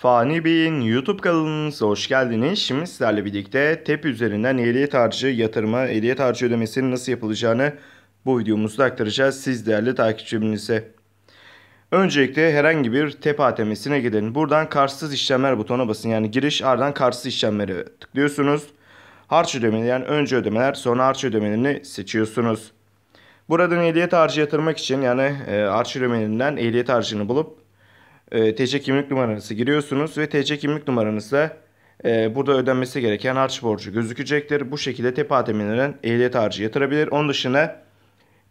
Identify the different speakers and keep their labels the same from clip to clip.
Speaker 1: Fani Bey'in YouTube kanalınıza hoş geldiniz. Şimdi sizlerle birlikte TEP üzerinden ehliyet harcı yatırma, ehliyet harcı ödemesinin nasıl yapılacağını bu videomuzda aktaracağız siz değerli takipçilerinize. Öncelikle herhangi bir TEP ATM'sine gidin. Buradan karşısız işlemler butonuna basın. Yani giriş ardından karşısız işlemlere tıklıyorsunuz. Harç ödemeleri yani önce ödemeler sonra harç ödemelerini seçiyorsunuz. Buradan ehliyet harcı yatırmak için yani e, harç ödemelerinden ehliyet harcını bulup e, TC kimlik numaranızı giriyorsunuz ve TC kimlik numaranızla e, burada ödenmesi gereken harç borcu gözükecektir. Bu şekilde TEP ATM'lerinden ehliyet harcı yatırabilir. Onun dışında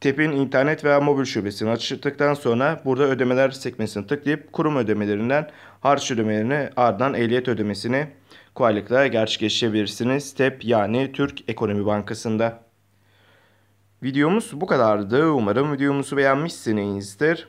Speaker 1: TEP'in internet veya mobil şubesini açtıktan sonra burada ödemeler sekmesini tıklayıp kurum ödemelerinden harç ödemelerini ardından ehliyet ödemesini kolaylıkla gerçekleştirebilirsiniz. TEP yani Türk Ekonomi Bankası'nda. Videomuz bu kadardı. Umarım videomuzu beğenmişsinizdir.